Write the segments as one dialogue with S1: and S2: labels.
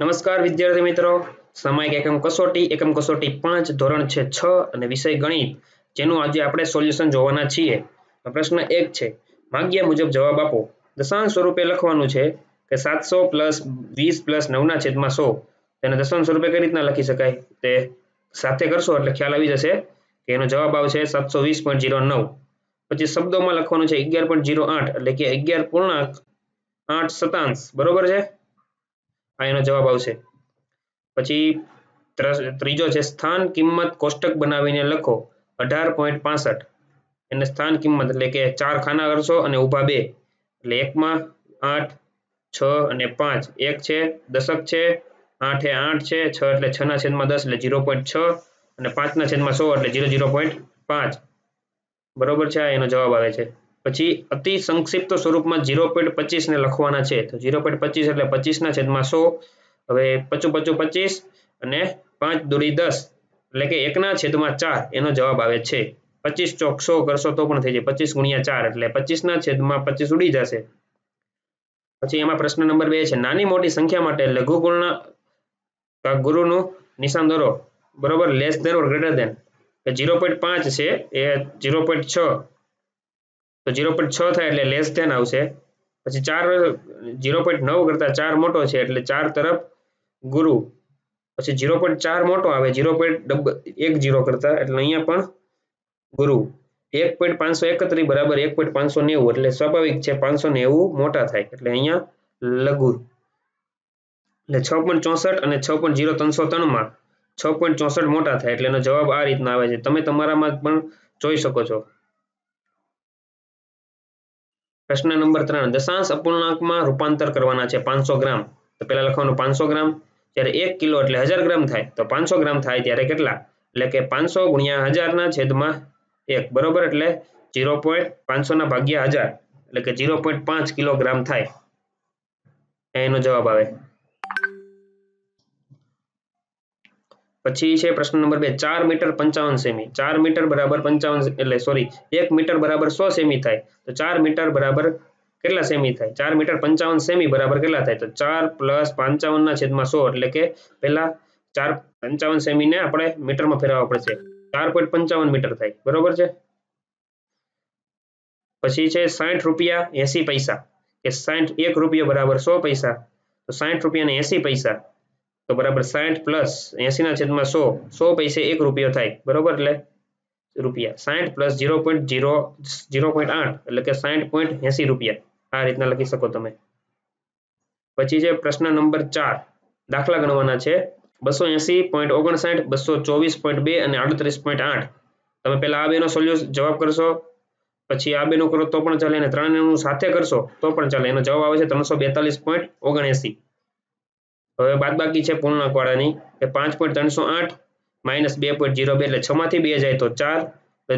S1: નમસ્કાર વિદ્યાર્થી મિત્રો સામાયિક એકમ કસોટી એકમ કસોટી પાંચ ધોરણ છે છ અને વિષય ગણિત જેનું આજે આપણે સોલ્યુશન જોવાના છીએ પ્રશ્ન એક છે માગ્યા મુજબ જવાબ આપો દશાંશ સ્વરૂપે લખવાનું છે કે સાતસો પ્લસ વીસ પ્લસ નવના છેદમાં સો તેને દશાંશ સ્વરૂપે કઈ રીતના લખી શકાય તે સાથે કરશો એટલે ખ્યાલ આવી જશે કે એનો જવાબ આવશે સાતસો વીસ પોઈન્ટ જીરો નવ પછી શબ્દોમાં લખવાનું છે અગિયાર પોઈન્ટ જીરો આઠ એટલે કે અગિયાર પૂર્ણાંક આઠ શતાંશ બરોબર છે આ એનો જવાબ આવશે પછી ત્રીજો છે સ્થાન કિંમત કોષ્ટક બનાવીને લખો અઢાર પોઈન્ટ પાસઠ એને સ્થાન કિંમત એટલે કે ચાર ખાના કરશો અને ઊભા બે એટલે એકમાં આઠ છ અને પાંચ એક છે દશક છે આઠે આઠ છે છ એટલે છ ના છેદમાં દસ એટલે ઝીરો પોઈન્ટ છ અને પાંચના છેદમાં સો એટલે ઝીરો ઝીરો પોઈન્ટ પાંચ બરોબર છે આ એનો જવાબ આવે છે પછી અતિ સંક્ષિપ્ત સ્વરૂપમાં ઝીરો પોઈન્ટ પચીસને લખવાના છે તો ઝીરો પોઈન્ટ પચીસ એટલે પચીસના છેદમાં સો હવે પચું પચું પચીસ અને પાંચ દૂરી દસ એટલે કે એકના છેદમાં ચાર એનો જવાબ આવે છે પચીસ ચોક કરશો તો પણ થઈ જાય પચીસ ગુણ્યા ચાર એટલે પચીસના છેદમાં પચીસ ઉડી જશે પછી એમાં પ્રશ્ન નંબર બે છે નાની મોટી સંખ્યા માટે લઘુ ગુણના ગુરુનું નિશાન દોરો બરોબર less than or greater than zero point પાંચ છે એ ઝીરો પોઈન્ટ છ તો ઝીરો પોઈન્ટ છ થાય એટલે લેસ ધેન આવશે પછી ચાર ઝીરો પોઈન્ટ નવ કરતાં ચાર મોટો છે એટલે ચાર તરફ ગુરુ પછી ઝીરો પોઈન્ટ ચાર મોટો આવે ઝીરો પોઈન્ટ એક ઝીરો કરતાં એટલે અહીંયા પણ ગુરુ એક પોઈન્ટ પાંચસો એકત્રીસ બરાબર એક પોઈન્ટ પાંચસો નેવું એટલે સ્વાભાવિક છે પાંચસો નેવું મોટા થાય એટલે અહીંયા લઘુ એટલે છ પોઈન્ટ ચોસઠ અને છ પોઈન્ટ ઝીરો ત્રણસો ત્રણમાં છ પોઈન્ટ ચોસઠ મોટા થાય એટલે એનો જવાબ આ રીતના આવે છે તમે તમારામાં પણ જોઈ શકો છો પ્રશ્ન નંબર ત્રણ દશાંશ અપૂર્ણાંકમાં રૂપાંતર કરવાના છે પાંચસો ગ્રામ તો પહેલાં લખવાનું પાંચસો ગ્રામ જયારે એક કિલો એટલે હજાર ગ્રામ થાય તો પાંચસો ગ્રામ થાય ત્યારે કેટલા એટલે કે પાંચસો ગુણ્યા હજારના છેદમાં એક બરોબર એટલે ઝીરો પોઈન્ટ પાંચસોના ભાગ્યા હજાર એટલે કે જીરો પોઈન્ટ પાંચ કિલોગ્રામ થાય એનો જવાબ આવે પછી છે પ્રશ્ન નંબર બે ચાર મીટર પંચાવન સેમી ચાર મીટર બરાબર પંચાવન એટલે સોરી એક મીટર બરાબર સો સેમી થાય તો ચાર મીટર બરાબર કેટલા સેમી થાય ચાર મીટર પંચાવન સેમી બરાબર કેટલા થાય તો ચાર પ્લસ પંચાવનના છેદમાં સો એટલે કે પહેલા ચાર પંચાવન સેમીને આપણે મીટરમાં ફેરવવા પડશે ચાર પોઈન્ટ પંચાવન મીટર થાય બરોબર છે પછી છે સાઠ રૂપિયા એસી પૈસા કે સાઠ એક રૂપિયા બરાબર સો પૈસા તો સાઠ રૂપિયા ને એસી પૈસા તો બરાબર સાઠ પ્લસ એસીના છેદમાં સો સો પૈસે એક રૂપિયો થાય બરોબર એટલે રૂપિયા સાઠ plus zero point zero zero point આઠ એટલે કે સાઠ પોઈન્ટ એસી રૂપિયા આ રીતના લખી શકો તમે પછી છે પ્રશ્ન નંબર ચાર દાખલા ગણવાના છે બસો એસી પોઈન્ટ ઓગણસાઠ બસો ચોવીસ પોઈન્ટ બે અને આડત્રીસ પોઈન્ટ આઠ તમે પહેલા આ બેનો સોલ્યુશન જવાબ કરશો પછી આ બેનું કરો તો પણ ચાલે અને ત્રણેયનું સાથે કરશો તો પણ ચાલે એનો જવાબ આવે છે ત્રણસો બેતાલીસ પોઈન્ટ ઓગણએસી હવે બાદબાકી છે પૂર્ણાંકવાળાની એટલે પાંચ પોઈન્ટ ત્રણસો આઠ માઇનસ બે પોઈન્ટ જીરો બે એટલે છમાંથી બે જાય તો ચાર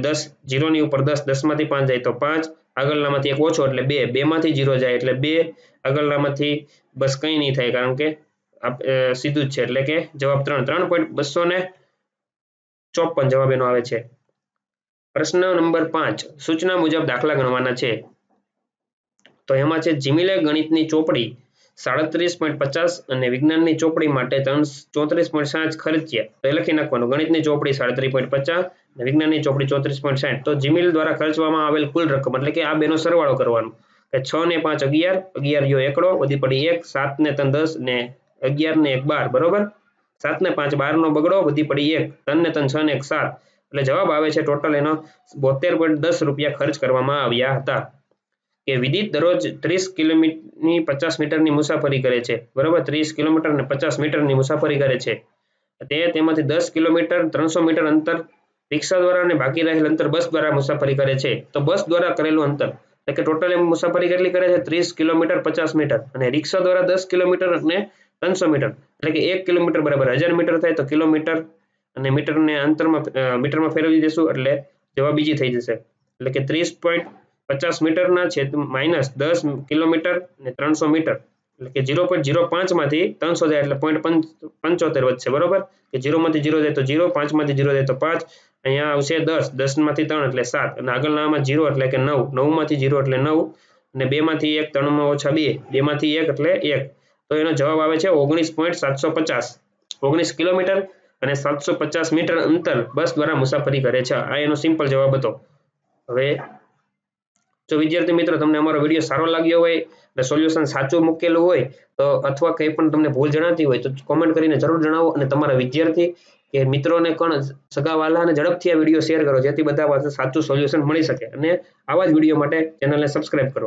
S1: દસ જીરોની ઉપર દસ દસમાંથી પાંચ જાય તો પાંચ આગળનામાંથી એક ઓછો એટલે બે બેમાંથી જીરો જાય એટલે બે આગળનામાંથી બસ કંઈ નહીં થાય કારણ કે સીધું જ છે એટલે કે જવાબ ત્રણ ત્રણ પોઈન્ટ બસો ને ચોપન જવાબ એનો આવે છે પ્રશ્ન નંબર પાંચ સૂચના મુજબ દાખલા ગણવાના છે તો એમાં છે જીમીલે ગણિતની ચોપડી સાડત્રીસ પોઈન્ટ પચાસ અને વિજ્ઞાનની ચોપડી માટે ત્રણ ચોત્રીસ પોઈન્ટ સાત ખર્ચ્યા તો એ લખી નાખવાનું ગણિતની ચોપડી સાડત્રીસ પોઈન્ટ પચાસ અને વિજ્ઞાનની ચોપડી ચોત્રીસ પોઈન્ટ સાઠ તો જીમેલ દ્વારા ખર્ચવામાં આવેલ કુલ રકમ એટલે કે આ બેનો સરવાળો કરવાનો કે છ ને પાંચ અગિયાર અગિયાર એકડો વધી પડી એક સાત ને ત્રણ દસ ને અગિયાર ને એક બાર બરોબર સાત ને પાંચ બાર નો બગડો વધી પડી એક ત્રણ ને ત્રણ છ ને એક સાત એટલે જવાબ આવે છે ટોટલ એનો બોતેર પોઈન્ટ દસ રૂપિયા ખર્ચ કરવામાં આવ્યા હતા કે વિદિત દરરોજ ત્રીસ કિલોમીટરની પચાસ મીટરની મુસાફરી કરે છે બરોબર ત્રીસ કિલોમીટર અને પચાસ મીટરની મુસાફરી કરે છે તે તેમાંથી દસ કિલોમીટર ત્રણસો મીટર અંતર રિક્ષા દ્વારા અને બાકી રહેલ અંતર બસ દ્વારા મુસાફરી કરે છે તો બસ દ્વારા કરેલું અંતર એટલે કે ટોટલ એમ મુસાફરી કેટલી કરે છે ત્રીસ કિલોમીટર પચાસ મીટર અને રિક્ષા દ્વારા દસ કિલોમીટર અને ત્રણસો મીટર એટલે કે એક કિલોમીટર બરાબર હજાર મીટર થાય તો કિલોમીટર અને મીટરને અંતરમાં મીટરમાં ફેરવી દેશું એટલે જવાબ બીજી થઈ જશે એટલે કે ત્રીસ પોઈન્ટ પચાસ મીટરના છેદ માઇનસ દસ કિલોમીટર અને ત્રણસો મીટર એટલે કે ઝીરો પોઈન્ટ ઝીરો પાંચમાંથી ત્રણસો જાય એટલે પોઈન્ટ પંચોતેર વધશે બરોબર કે ઝીરોમાંથી ઝીરો જાય તો ઝીરો પાંચમાંથી ઝીરો જાય તો પાંચ અહીંયા આવશે દસ દસમાંથી ત્રણ એટલે સાત અને આગળનામાં ઝીરો એટલે કે નવ નવમાંથી ઝીરો એટલે નવ અને બેમાંથી એક ત્રણમાં ઓછા બે બેમાંથી એક એટલે એક તો એનો જવાબ આવે છે ઓગણીસ પોઈન્ટ સાતસો પચાસ ઓગણીસ કિલોમીટર અને સાતસો પચાસ મીટર અંતર બસ દ્વારા મુસાફરી કરે છે આ એનો સિમ્પલ જવાબ હતો હવે જો વિદ્યાર્થી મિત્રો તમને અમારો વિડીયો સારો લાગ્યો હોય અને સોલ્યુશન સાચું મૂકેલું હોય તો અથવા કંઈ પણ તમને ભૂલ જણાતી હોય તો કોમેન્ટ કરીને જરૂર જણાવો અને તમારા વિદ્યાર્થી કે મિત્રોને પણ અને ઝડપથી આ વિડીયો શેર કરો જેથી બધા પાસે સાચું સોલ્યુશન મળી શકે અને આવા જ વિડીયો માટે ચેનલને સબસ્ક્રાઇબ કરો